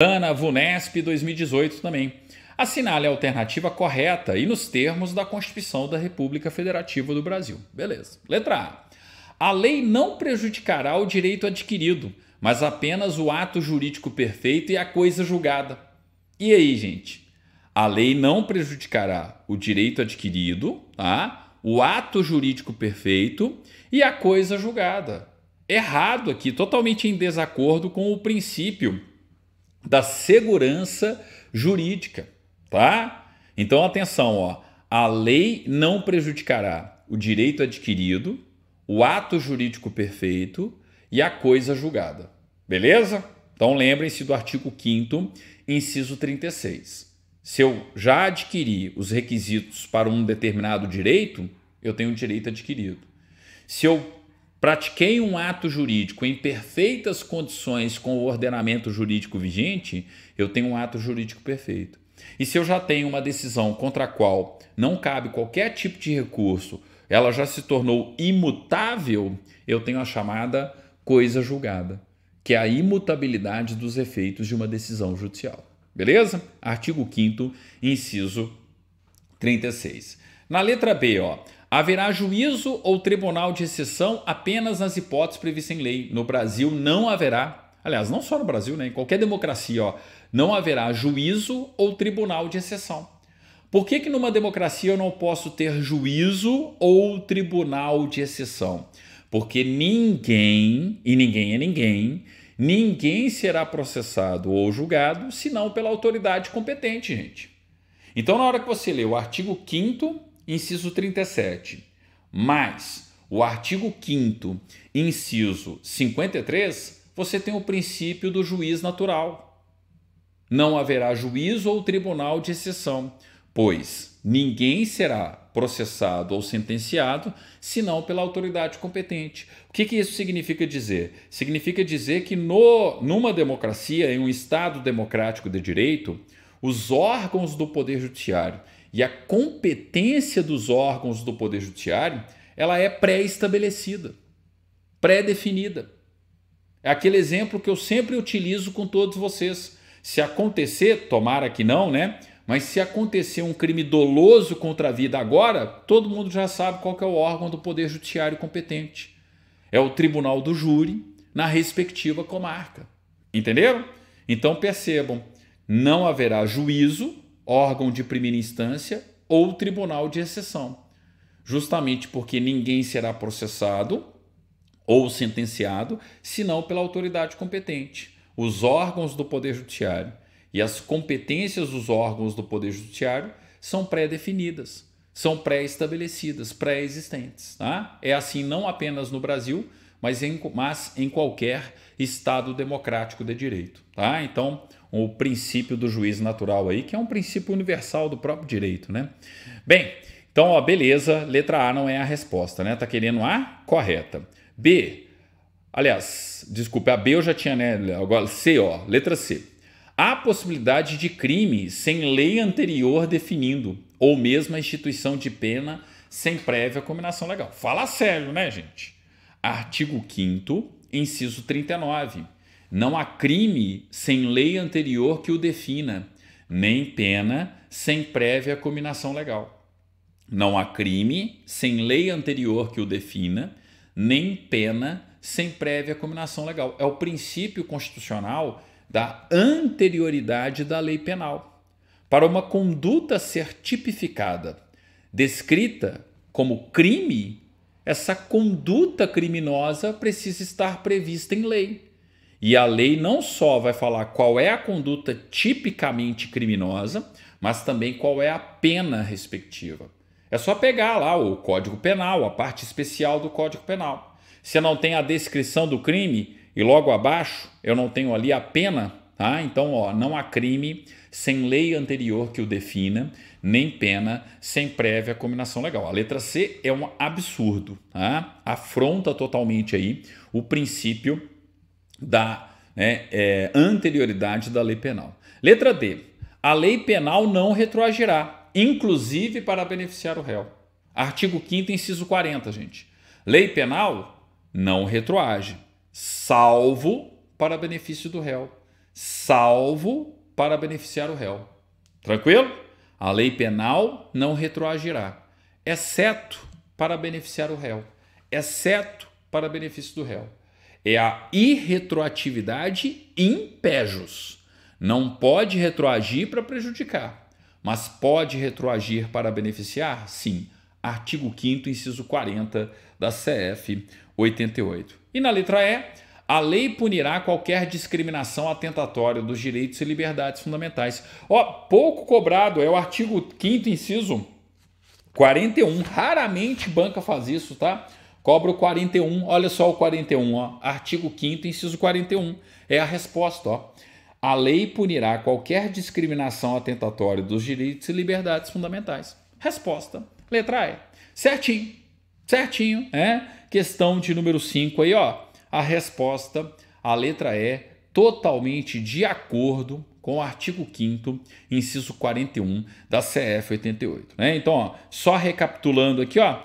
Ana Vunesp 2018 também. Assinale a alternativa correta e nos termos da Constituição da República Federativa do Brasil. Beleza. Letra A. A lei não prejudicará o direito adquirido, mas apenas o ato jurídico perfeito e a coisa julgada. E aí, gente? A lei não prejudicará o direito adquirido, tá? o ato jurídico perfeito e a coisa julgada. Errado aqui, totalmente em desacordo com o princípio da segurança jurídica, tá? Então atenção, ó, a lei não prejudicará o direito adquirido, o ato jurídico perfeito e a coisa julgada. Beleza? Então lembrem-se do artigo 5 inciso 36. Se eu já adquiri os requisitos para um determinado direito, eu tenho o direito adquirido. Se eu pratiquei um ato jurídico em perfeitas condições com o ordenamento jurídico vigente, eu tenho um ato jurídico perfeito. E se eu já tenho uma decisão contra a qual não cabe qualquer tipo de recurso, ela já se tornou imutável, eu tenho a chamada coisa julgada, que é a imutabilidade dos efeitos de uma decisão judicial. Beleza? Artigo 5 inciso 36. Na letra B, ó, Haverá juízo ou tribunal de exceção apenas nas hipóteses previstas em lei. No Brasil não haverá, aliás, não só no Brasil, né, em qualquer democracia, ó, não haverá juízo ou tribunal de exceção. Por que, que numa democracia eu não posso ter juízo ou tribunal de exceção? Porque ninguém, e ninguém é ninguém, ninguém será processado ou julgado senão pela autoridade competente, gente. Então, na hora que você lê o artigo 5 inciso 37, mais o artigo 5 inciso 53, você tem o princípio do juiz natural. Não haverá juízo ou tribunal de exceção, pois ninguém será processado ou sentenciado, senão pela autoridade competente. O que, que isso significa dizer? Significa dizer que no, numa democracia, em um Estado democrático de direito, os órgãos do Poder Judiciário e a competência dos órgãos do Poder Judiciário ela é pré-estabelecida, pré-definida. É aquele exemplo que eu sempre utilizo com todos vocês. Se acontecer, tomara que não, né? Mas se acontecer um crime doloso contra a vida agora, todo mundo já sabe qual é o órgão do Poder Judiciário competente. É o Tribunal do Júri na respectiva comarca. Entenderam? Então percebam, não haverá juízo órgão de primeira instância ou tribunal de exceção, justamente porque ninguém será processado ou sentenciado senão pela autoridade competente, os órgãos do Poder Judiciário. E as competências dos órgãos do Poder Judiciário são pré-definidas, são pré-estabelecidas, pré-existentes. Tá? É assim não apenas no Brasil, mas em, mas em qualquer Estado democrático de direito. Tá? Então, o princípio do juízo natural aí, que é um princípio universal do próprio direito, né? Bem, então, ó, beleza, letra A não é a resposta, né? Tá querendo A? Correta. B. Aliás, desculpa, a B eu já tinha, né? Agora C, ó, letra C. Há possibilidade de crime sem lei anterior definindo, ou mesmo a instituição de pena sem prévia combinação legal. Fala sério, né, gente? Artigo 5 inciso 39 não há crime sem lei anterior que o defina, nem pena sem prévia cominação legal. Não há crime sem lei anterior que o defina, nem pena sem prévia cominação legal. É o princípio constitucional da anterioridade da lei penal. Para uma conduta ser tipificada, descrita como crime, essa conduta criminosa precisa estar prevista em lei. E a lei não só vai falar qual é a conduta tipicamente criminosa, mas também qual é a pena respectiva. É só pegar lá o Código Penal, a parte especial do Código Penal. Se não tem a descrição do crime e logo abaixo eu não tenho ali a pena, tá? Então, ó, não há crime sem lei anterior que o defina, nem pena sem prévia combinação legal. A letra C é um absurdo, tá? Afronta totalmente aí o princípio da né, é, anterioridade da lei penal. Letra D. A lei penal não retroagirá, inclusive para beneficiar o réu. Artigo 5, inciso 40, gente. Lei penal não retroage, salvo para benefício do réu. Salvo para beneficiar o réu. Tranquilo? A lei penal não retroagirá, exceto para beneficiar o réu, exceto para benefício do réu é a irretroatividade impejos. Não pode retroagir para prejudicar, mas pode retroagir para beneficiar? Sim. Artigo 5 inciso 40 da CF 88. E na letra E, a lei punirá qualquer discriminação atentatória dos direitos e liberdades fundamentais. Ó, pouco cobrado é o artigo 5 inciso 41. Raramente banca faz isso, tá? cobra o 41, olha só o 41, ó. artigo 5 inciso 41. É a resposta, ó. A lei punirá qualquer discriminação atentatória dos direitos e liberdades fundamentais. Resposta. Letra E. Certinho. Certinho, é? Questão de número 5 aí, ó. A resposta, a letra E, totalmente de acordo com o artigo 5 inciso 41 da CF 88, né? Então, ó, só recapitulando aqui, ó,